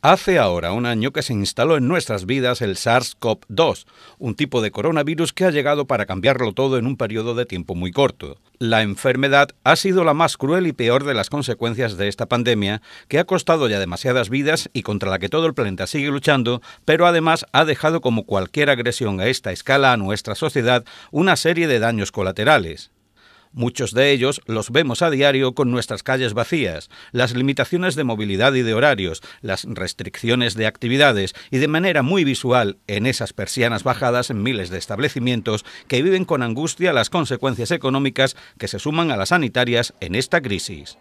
Hace ahora un año que se instaló en nuestras vidas el SARS-CoV-2, un tipo de coronavirus que ha llegado para cambiarlo todo en un periodo de tiempo muy corto. La enfermedad ha sido la más cruel y peor de las consecuencias de esta pandemia, que ha costado ya demasiadas vidas y contra la que todo el planeta sigue luchando, pero además ha dejado como cualquier agresión a esta escala a nuestra sociedad una serie de daños colaterales. Muchos de ellos los vemos a diario con nuestras calles vacías, las limitaciones de movilidad y de horarios, las restricciones de actividades y de manera muy visual en esas persianas bajadas en miles de establecimientos que viven con angustia las consecuencias económicas que se suman a las sanitarias en esta crisis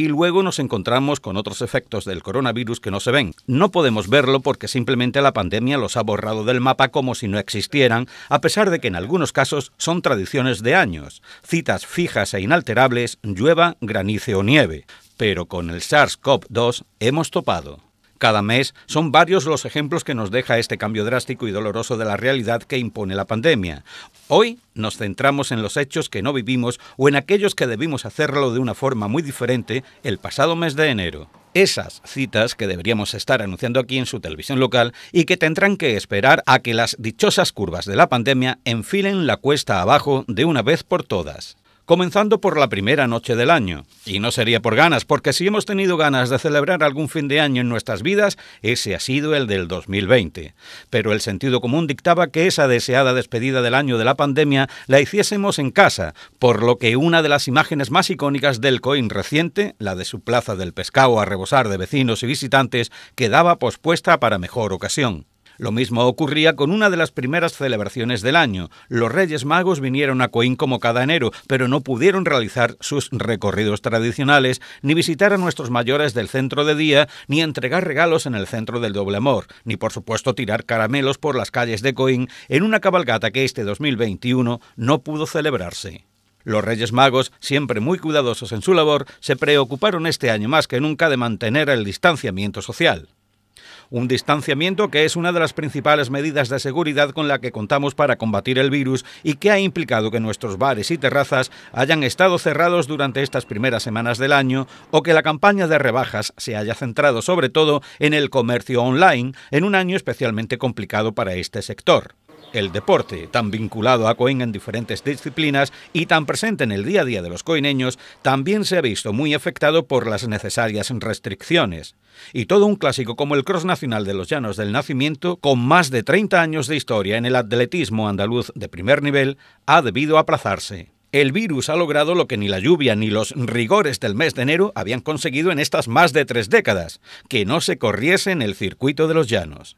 y luego nos encontramos con otros efectos del coronavirus que no se ven. No podemos verlo porque simplemente la pandemia los ha borrado del mapa como si no existieran, a pesar de que en algunos casos son tradiciones de años, citas fijas e inalterables, llueva, granice o nieve. Pero con el SARS-CoV-2 hemos topado. Cada mes son varios los ejemplos que nos deja este cambio drástico y doloroso de la realidad que impone la pandemia. Hoy nos centramos en los hechos que no vivimos o en aquellos que debimos hacerlo de una forma muy diferente el pasado mes de enero. Esas citas que deberíamos estar anunciando aquí en su televisión local y que tendrán que esperar a que las dichosas curvas de la pandemia enfilen la cuesta abajo de una vez por todas comenzando por la primera noche del año. Y no sería por ganas, porque si hemos tenido ganas de celebrar algún fin de año en nuestras vidas, ese ha sido el del 2020. Pero el sentido común dictaba que esa deseada despedida del año de la pandemia la hiciésemos en casa, por lo que una de las imágenes más icónicas del COIN reciente, la de su plaza del pescado a rebosar de vecinos y visitantes, quedaba pospuesta para mejor ocasión. Lo mismo ocurría con una de las primeras celebraciones del año. Los Reyes Magos vinieron a Coín como cada enero, pero no pudieron realizar sus recorridos tradicionales, ni visitar a nuestros mayores del centro de día, ni entregar regalos en el centro del doble amor, ni por supuesto tirar caramelos por las calles de Coín en una cabalgata que este 2021 no pudo celebrarse. Los Reyes Magos, siempre muy cuidadosos en su labor, se preocuparon este año más que nunca de mantener el distanciamiento social un distanciamiento que es una de las principales medidas de seguridad con la que contamos para combatir el virus y que ha implicado que nuestros bares y terrazas hayan estado cerrados durante estas primeras semanas del año o que la campaña de rebajas se haya centrado sobre todo en el comercio online en un año especialmente complicado para este sector el deporte, tan vinculado a Coín en diferentes disciplinas y tan presente en el día a día de los coineños, también se ha visto muy afectado por las necesarias restricciones. Y todo un clásico como el Cross Nacional de los Llanos del Nacimiento, con más de 30 años de historia en el atletismo andaluz de primer nivel, ha debido aplazarse. El virus ha logrado lo que ni la lluvia ni los rigores del mes de enero habían conseguido en estas más de tres décadas, que no se corriese en el circuito de los llanos.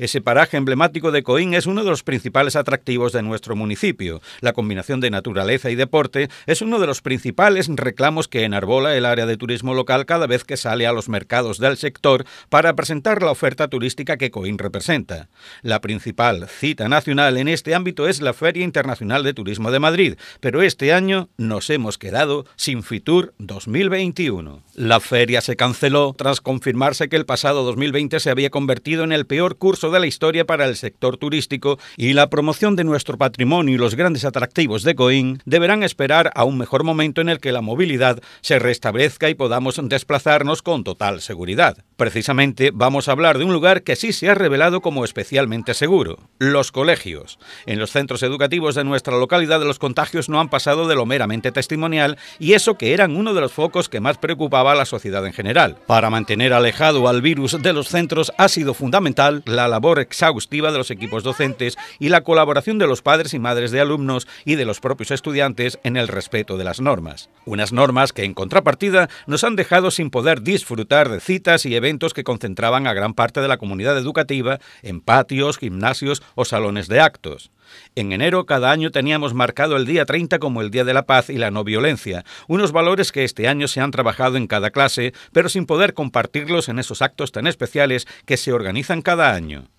Ese paraje emblemático de Coín es uno de los principales atractivos de nuestro municipio. La combinación de naturaleza y deporte es uno de los principales reclamos que enarbola el área de turismo local cada vez que sale a los mercados del sector para presentar la oferta turística que Coín representa. La principal cita nacional en este ámbito es la Feria Internacional de Turismo de Madrid, pero este año nos hemos quedado sin Fitur 2021. La feria se canceló tras confirmarse que el pasado 2020 se había convertido en el peor curso de la historia para el sector turístico y la promoción de nuestro patrimonio y los grandes atractivos de Coín deberán esperar a un mejor momento en el que la movilidad se restablezca y podamos desplazarnos con total seguridad. Precisamente vamos a hablar de un lugar que sí se ha revelado como especialmente seguro, los colegios. En los centros educativos de nuestra localidad los contagios no han pasado de lo meramente testimonial y eso que eran uno de los focos que más preocupaba a la sociedad en general. Para mantener alejado al virus de los centros ha sido fundamental la labor labor exhaustiva de los equipos docentes y la colaboración de los padres y madres de alumnos y de los propios estudiantes en el respeto de las normas. Unas normas que en contrapartida nos han dejado sin poder disfrutar de citas y eventos que concentraban a gran parte de la comunidad educativa en patios, gimnasios o salones de actos. En enero cada año teníamos marcado el día 30 como el Día de la Paz y la No Violencia, unos valores que este año se han trabajado en cada clase, pero sin poder compartirlos en esos actos tan especiales que se organizan cada año.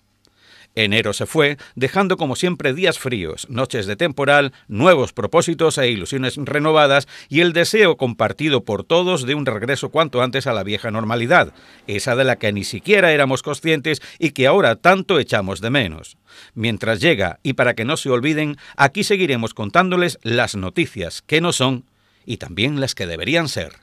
Enero se fue, dejando como siempre días fríos, noches de temporal, nuevos propósitos e ilusiones renovadas y el deseo compartido por todos de un regreso cuanto antes a la vieja normalidad, esa de la que ni siquiera éramos conscientes y que ahora tanto echamos de menos. Mientras llega, y para que no se olviden, aquí seguiremos contándoles las noticias que no son y también las que deberían ser.